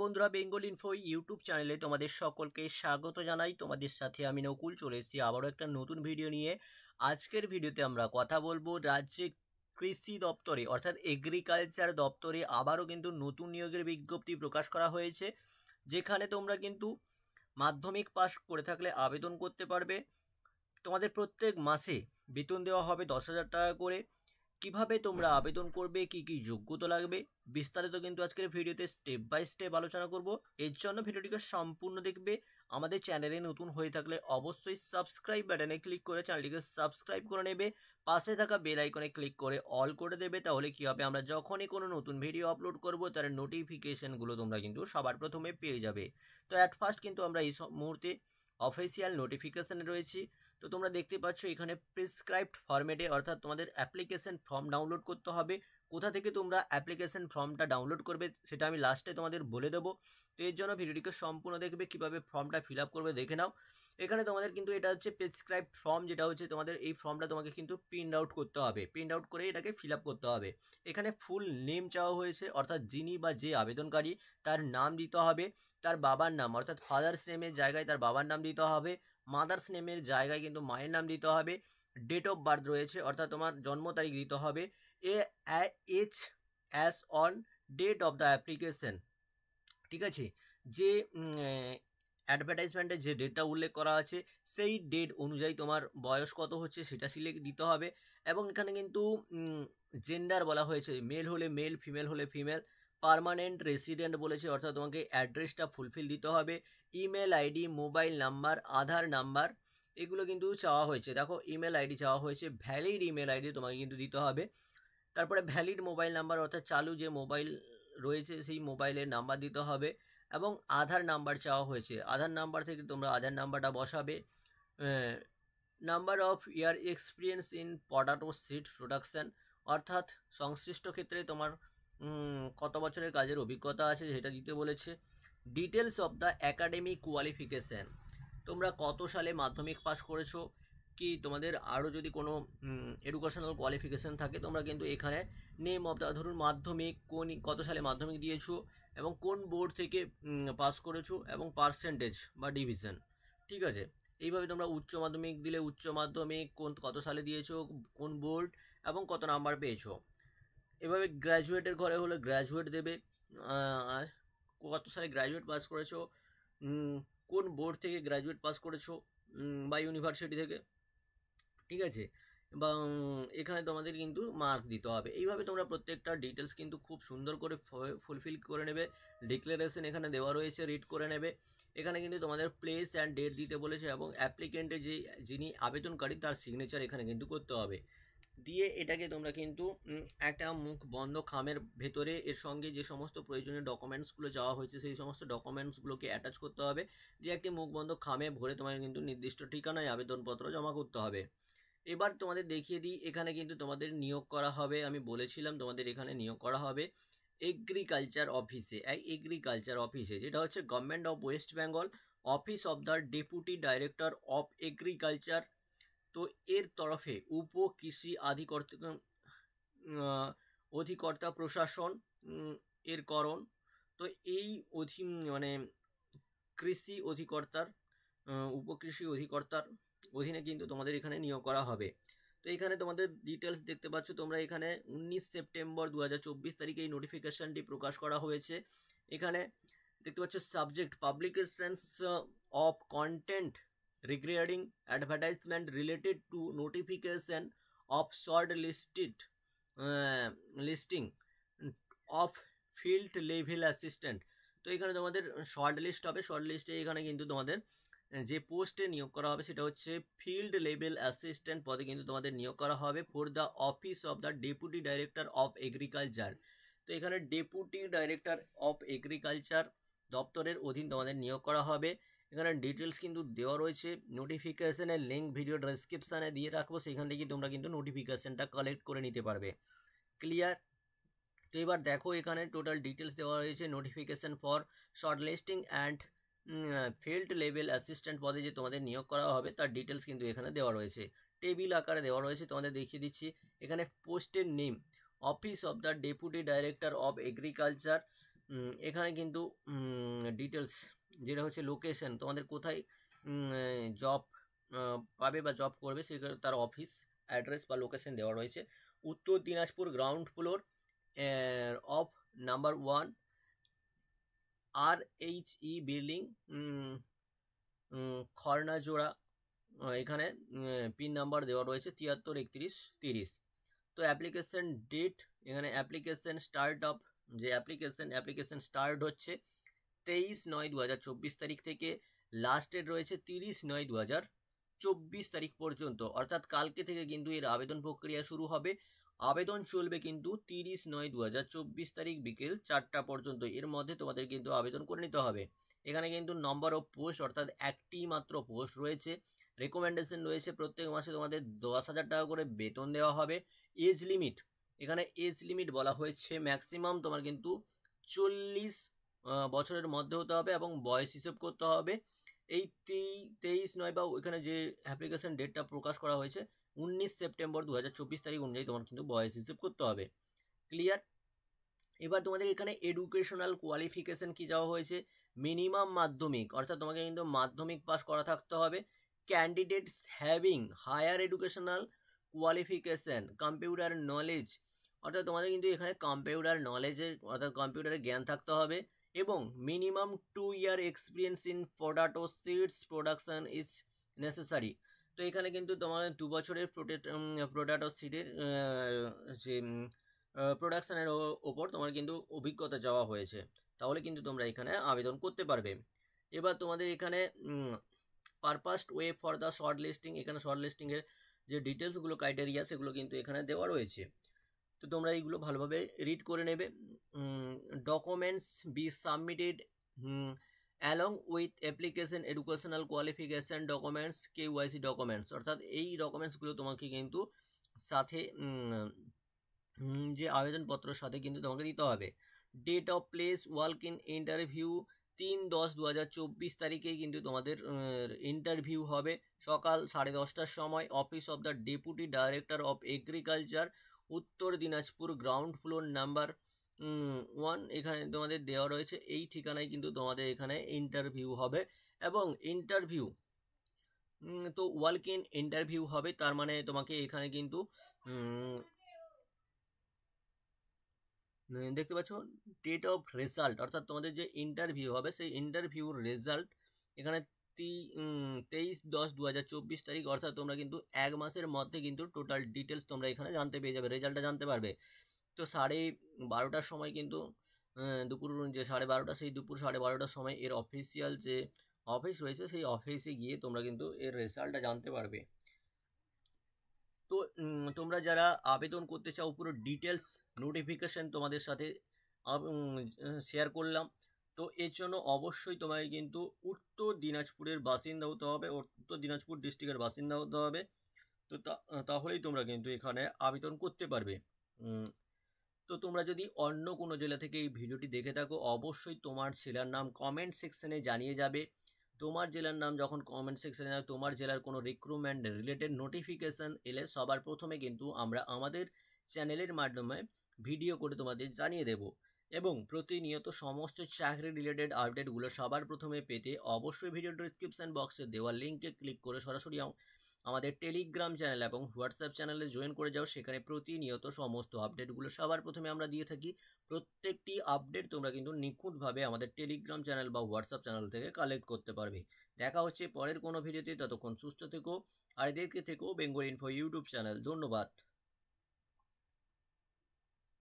বন্ধুরা Bengal info YouTube চ্যানেলে তোমাদের সকলকে স্বাগত জানাই তোমাদের সাথে আমি নকুল চলে এসেছি আবারও একটা নতুন ভিডিও নিয়ে আজকের ভিডিওতে আমরা কথা বলবো রাজ্যে কৃষি দপ্তরে অর্থাৎ এগ্রিকালচার দপ্তরে আবারও কিন্তু নতুন নিয়োগের বিজ্ঞপ্তি প্রকাশ করা হয়েছে যেখানে তোমরা কিন্তু মাধ্যমিক পাশ করে থাকলে আবেদন করতে পারবে তোমাদের প্রত্যেক মাসে বেতন দেওয়া হবে দশ হাজার টাকা করে কিভাবে তোমরা আবেদন করবে কি কি যোগ্যতা লাগবে বিস্তারিত কিন্তু আজকের ভিডিওতে স্টেপ বাই স্টেপ আলোচনা করব এর জন্য ভিডিওটিকে সম্পূর্ণ দেখবে আমাদের চ্যানেলে নতুন হয়ে থাকলে অবশ্যই সাবস্ক্রাইব বাটনে ক্লিক করে চ্যানেলটিকে সাবস্ক্রাইব করে নেবে পাশে থাকা বেল আইকনে ক্লিক করে অল করে দেবে তাহলে কি হবে আমরা যখনই কোনো নতুন ভিডিও আপলোড করব তার নোটিফিকেশানগুলো তোমরা কিন্তু সবার প্রথমে পেয়ে যাবে তো অ্যাট ফার্স্ট কিন্তু আমরা এই মুহূর্তে অফিসিয়াল নোটিফিকেশানে রয়েছি তো তোমরা দেখতে পাচ্ছ এখানে প্রেসক্রাইবড ফরম্যাটে অর্থাৎ তোমাদের অ্যাপ্লিকেশন ফর্ম ডাউনলোড করতে হবে কোথা থেকে তোমরা অ্যাপ্লিকেশন ফর্মটা ডাউনলোড করবে সেটা আমি লাস্টে তোমাদের বলে দেবো তো এর জন্য ভিডিওটিকে সম্পূর্ণ দেখবে কীভাবে ফর্মটা ফিল করবে দেখে নাও এখানে তোমাদের কিন্তু এটা হচ্ছে প্রেসক্রাইব ফর্ম যেটা হচ্ছে তোমাদের এই ফর্মটা তোমাকে কিন্তু প্রিন্ট আউট করতে হবে প্রিন্ট আউট করে এটাকে ফিল করতে হবে এখানে ফুল নেম চাওয়া হয়েছে অর্থাৎ যিনি বা যে আবেদনকারী তার নাম দিতে হবে তার বাবার নাম অর্থাৎ ফাদার্স নেমের জায়গায় তার বাবার নাম দিতে হবে মাদার্স নেমের জায়গায় কিন্তু মায়ের নাম দিতে হবে ডেট অফ বার্থ রয়েছে অর্থাৎ তোমার জন্ম তারিখ দিতে হবে age as on date of the application ঠিক আছে যে অ্যাডভার্টাইজমেন্টে যে ডেটটা উল্লেখ করা আছে সেই ডেট অনুযায়ী তোমার বয়স কত হচ্ছে সেটা সিলেক্ট দিতে হবে এবং এখানে কিন্তু জেন্ডার বলা হয়েছে মেল হলে মেল ফিমেল হলে ফিমেল পারমানেন্ট রেসিডেন্ট বলেছে অর্থাৎ তোমাকে অ্যাড্রেসটা ফুলফিল দিতে হবে email ID mobile number Aadhaar number এগুলো কিন্তু চাওয়া হয়েছে দেখো ইমেল আইডি চাওয়া হয়েছে ভ্যালিড ইমেল আইডি তোমাকে কিন্তু দিতে হবে তারপরে ভ্যালিড মোবাইল নাম্বার অর্থাৎ চালু যে মোবাইল রয়েছে সেই মোবাইলের নাম্বার দিতে হবে এবং আধার নাম্বার চাওয়া হয়েছে আধার নাম্বার থেকে তোমরা আধার নাম্বারটা বসাবে number of year experience in potato seed production অর্থাৎ সংশ্লিষ্ট ক্ষেত্রে তোমার কত বছরের কাজের অভিজ্ঞতা আছে সেটা দিতে বলেছে details of the academic qualification তোমরা কত সালে মাধ্যমিক পাশ করেছো কি তোমাদের আরও যদি কোনো এডুকেশনাল কোয়ালিফিকেশান থাকে তোমরা কিন্তু এখানে নেম অফ দ্য ধরুন মাধ্যমিক কোন কত সালে মাধ্যমিক দিয়েছো এবং কোন বোর্ড থেকে পাস করেছো এবং পার্সেন্টেজ বা ডিভিশন ঠিক আছে এইভাবে তোমরা উচ্চ মাধ্যমিক দিলে উচ্চ মাধ্যমিক কোন কত সালে দিয়েছো কোন বোর্ড এবং কত নাম্বার পেয়েছো এভাবে গ্র্যাজুয়েটের ঘরে হলে গ্র্যাজুয়েট দেবে কত সালে গ্র্যাজুয়েট পাস করেছো কোন বোর্ড থেকে গ্র্যাজুয়েট পাস করেছো বা ইউনিভার্সিটি থেকে ঠিক আছে বা এখানে তোমাদের কিন্তু মার্ক দিতে হবে এইভাবে তোমরা প্রত্যেকটা ডিটেলস কিন্তু খুব সুন্দর করে ফুলফিল করে নেবে ডিক্লারেশন এখানে দেওয়া রয়েছে রিড করে নেবে এখানে কিন্তু তোমাদের প্লেস অ্যান্ড ডেট দিতে বলেছে এবং অ্যাপ্লিকেন্টে যে যিনি আবেদনকারী তার সিগনেচার এখানে কিন্তু করতে হবে দিয়ে এটাকে তোমরা কিন্তু একটা মুখ বন্ধ খামের ভেতরে এর সঙ্গে যে সমস্ত প্রয়োজনীয় ডকুমেন্টসগুলো যাওয়া হয়েছে সেই সমস্ত ডকুমেন্টসগুলোকে অ্যাটাচ করতে হবে দিয়ে একটি মুখ বন্ধ খামে ভরে তোমাকে কিন্তু নির্দিষ্ট ঠিকানায় আবেদনপত্র জমা করতে হবে এবার তোমাদের দেখিয়ে দিই এখানে কিন্তু তোমাদের নিয়োগ করা হবে আমি বলেছিলাম তোমাদের এখানে নিয়োগ করা হবে এগ্রিকালচার অফিসে এগ্রিকালচার অফিসে যেটা হচ্ছে government of West Bengal office of the deputy director of agriculture তো এর তরফে উপ কৃষি আধিকর্তা অধিকর্তা প্রশাসন এর করণ তো এই অধি মানে কৃষি অধিকর্তার উপকৃষি অধিকর্তার অধীনে কিন্তু তোমাদের এখানে নিয়োগ করা হবে তো এখানে তোমাদের ডিটেলস দেখতে পাচ্ছ তোমরা এখানে উনিশ সেপ্টেম্বর দু তারিখে এই নোটিফিকেশানটি প্রকাশ করা হয়েছে এখানে দেখতে পাচ্ছ subject publications of content regarding advertisement related to notification of shortlisted uh, listing of field level assistant তো এখানে তোমাদের শর্ট লিস্ট হবে শর্ট লিস্টে এখানে কিন্তু তোমাদের যে পোস্টে নিয়োগ করা হবে সেটা হচ্ছে ফিল্ড লেভেল অ্যাসিস্ট্যান্ট পদে কিন্তু তোমাদের নিয়োগ করা হবে for the office of the deputy director of agriculture তো এখানে ডেপুটি ডাইরেক্টর অফ এগ্রিকালচার দপ্তরের অধীন তোমাদের নিয়োগ করা হবে এখানে ডিটেলস কিন্তু দেওয়া রয়েছে নোটিফিকেশানের লিঙ্ক ভিডিও ডিসক্রিপশানে দিয়ে রাখবো সেখান থেকে তোমরা কিন্তু নোটিফিকেশানটা কালেক্ট করে নিতে পারবে ক্লিয়ার তো এবার দেখো এখানে টোটাল ডিটেলস দেওয়া রয়েছে notification for short listing and field level assistant পদে যে তোমাদের নিয়োগ করা হবে তার ডিটেলস কিন্তু এখানে দেওয়া রয়েছে টেবিল আকারে দেওয়া রয়েছে তোমাদের দেখিয়ে দিচ্ছি এখানে পোস্টের name office of the deputy director of agriculture এখানে কিন্তু ডিটেলস যেটা হচ্ছে লোকেশন তোমাদের কোথায় জব পাবে বা জব করবে সে তার অফিস অ্যাড্রেস বা লোকেশন দেওয়া রয়েছে Uttar Dinajpur ground floor of number one R H E building Karnajora এখানে পিন নাম্বার দেওয়া রয়েছে তিয়াত্তর একত্রিশ তিরিশ তো অ্যাপ্লিকেশন ডেট এখানে অ্যাপ্লিকেশন স্টার্ট আপ যে অ্যাপ্লিকেশন অ্যাপ্লিকেশন স্টার্ট হচ্ছে তেইশ নয় দু হাজার চব্বিশ তারিখ থেকে লাস্ট ডেট রয়েছে তিরিশ নয় দু হাজার চব্বিশ তারিখ পর্যন্ত অর্থাৎ কালকে থেকে কিন্তু এর আবেদন প্রক্রিয়া শুরু হবে আবেদন চলবে কিন্তু তিরিশ নয় দু হাজার চব্বিশ তারিখ বিকেল চারটা পর্যন্ত এর মধ্যে তোমাদের কিন্তু আবেদন করে নিতে হবে এখানে কিন্তু নম্বর অফ পোস্ট অর্থাৎ একটি মাত্র পোস্ট রয়েছে রেকমেন্ডেশন রয়েছে প্রত্যেক মাসে তোমাদের দশ হাজার টাকা করে বেতন দেওয়া হবে এজ লিমিট এখানে এজ লিমিট বলা হয়েছে ম্যাক্সিমাম তোমার কিন্তু চল্লিশ বছরের মধ্যে হতে হবে এবং বয়স হিসেব করতে হবে এই তেইশ নয় বা ওইখানে যে অ্যাপ্লিকেশন ডেটটা প্রকাশ করা হয়েছে উনিশ সেপ্টেম্বর দু হাজার চব্বিশ তারিখ অনুযায়ী তোমার কিন্তু বয়স হিসেব করতে হবে ক্লিয়ার এবার তোমাদের এখানে এডুকেশনাল কোয়ালিফিকেশন কী যাওয়া হয়েছে মিনিমাম মাধ্যমিক অর্থাৎ তোমাকে কিন্তু মাধ্যমিক পাশ করা থাকতে হবে candidates having higher educational qualification computer knowledge অর্থাৎ তোমাদের কিন্তু এখানে কম্পিউটার নলেজের অর্থাৎ কম্পিউটারের জ্ঞান থাকতে হবে এবং minimum two year experience in potato seeds production is necessary তো এখানে কিন্তু তোমার দু বছরের প্রোডাটো সিডের যে প্রোডাকশানের ওপর তোমার কিন্তু অভিজ্ঞতা যাওয়া হয়েছে তাহলে কিন্তু তোমরা এখানে আবেদন করতে পারবে এবার তোমাদের এখানে purposed way for the short listing এখানে শর্ট লিস্টিংয়ের যে ডিটেলসগুলো ক্রাইটেরিয়া সেগুলো কিন্তু এখানে দেওয়া রয়েছে তো তোমরা এইগুলো ভালোভাবে রিড করে নেবে documents be submitted along with application educational qualification documents KYC documents অর্থাৎ এই ডকুমেন্টসগুলো তোমাকে কিন্তু সাথে যে আবেদনপত্রের সাথে কিন্তু তোমাকে দিতে হবে date of place work in interview তিন দশ দু হাজার চব্বিশ তারিখে কিন্তু তোমাদের ইন্টারভিউ হবে সকাল সাড়ে দশটার সময় office of the deputy director of agriculture Uttar Dinajpur ground floor number one এখানে তোমাদের দেওয়া রয়েছে এই ঠিকানায় কিন্তু তোমাদের এখানে ইন্টারভিউ হবে এবং ইন্টারভিউ তো ওয়ালক ইন ইন্টারভিউ হবে তার মানে তোমাকে এখানে কিন্তু দেখতে পাচ্ছ ডেট অফ রেজাল্ট অর্থাৎ তোমাদের যে ইন্টারভিউ হবে সেই ইন্টারভিউর রেজাল্ট এখানে তেইশ দশ দু হাজার চব্বিশ তারিখ অর্থাৎ তোমরা কিন্তু এক মাসের মধ্যে কিন্তু টোটাল ডিটেলস তোমরা এখানে জানতে পেয়ে যাবে রেজাল্টটা জানতে পারবে তো সাড়ে বারোটার সময় কিন্তু দুপুর যে সাড়ে বারোটা সেই দুপুর সাড়ে বারোটার সময় এর অফিসিয়াল যে অফিস রয়েছে সেই অফিসে গিয়ে তোমরা কিন্তু এর রেজাল্টটা জানতে পারবে তো তোমরা যারা আবেদন করতে চাও পুরো ডিটেলস নোটিফিকেশান তোমাদের সাথে শেয়ার করলাম তো এর জন্য অবশ্যই তোমাকে কিন্তু উত্তর দিনাজপুরের বাসিন্দা হতে হবে উত্তর দিনাজপুর ডিস্ট্রিক্টের বাসিন্দা হতে হবে তো তাহলেই তোমরা কিন্তু এখানে আবেদন করতে পারবে তো তোমরা যদি অন্য কোনো জেলা থেকে এই ভিডিওটি দেখে থাকো অবশ্যই তোমার জেলার নাম কমেন্ট সেকশানে জানিয়ে যাবে তোমার জেলার নাম যখন কমেন্ট সেকশানে যাবে তোমার জেলার কোনো রিক্রুটমেন্ট রিলেটেড নোটিফিকেশান এলে সবার প্রথমে কিন্তু আমরা আমাদের চ্যানেলের মাধ্যমে ভিডিও করে তোমাদের জানিয়ে দেবো এবং প্রতিনিয়ত সমস্ত চাকরি রিলেটেড আপডেটগুলো সবার প্রথমে পেতে অবশ্যই ভিডিও ডিসক্রিপশন বক্সে দেওয়া লিঙ্কে ক্লিক করে সরাসরি আমাদের টেলিগ্রাম চ্যানেল এবং হোয়াটসঅ্যাপ চ্যানেলে জয়েন করে যাও সেখানে প্রতিনিয়ত সমস্ত আপডেটগুলো সবার প্রথমে আমরা দিয়ে থাকি প্রত্যেকটি আপডেট তোমরা কিন্তু নিখুঁতভাবে আমাদের টেলিগ্রাম চ্যানেল বা হোয়াটসঅ্যাপ চ্যানেল থেকে কালেক্ট করতে পারবে দেখা হচ্ছে পরের কোনো ভিডিওতে ততক্ষণ সুস্থ থেকো আর দেখতে থেকো বেঙ্গল ইনফো ইউটিউব চ্যানেল ধন্যবাদ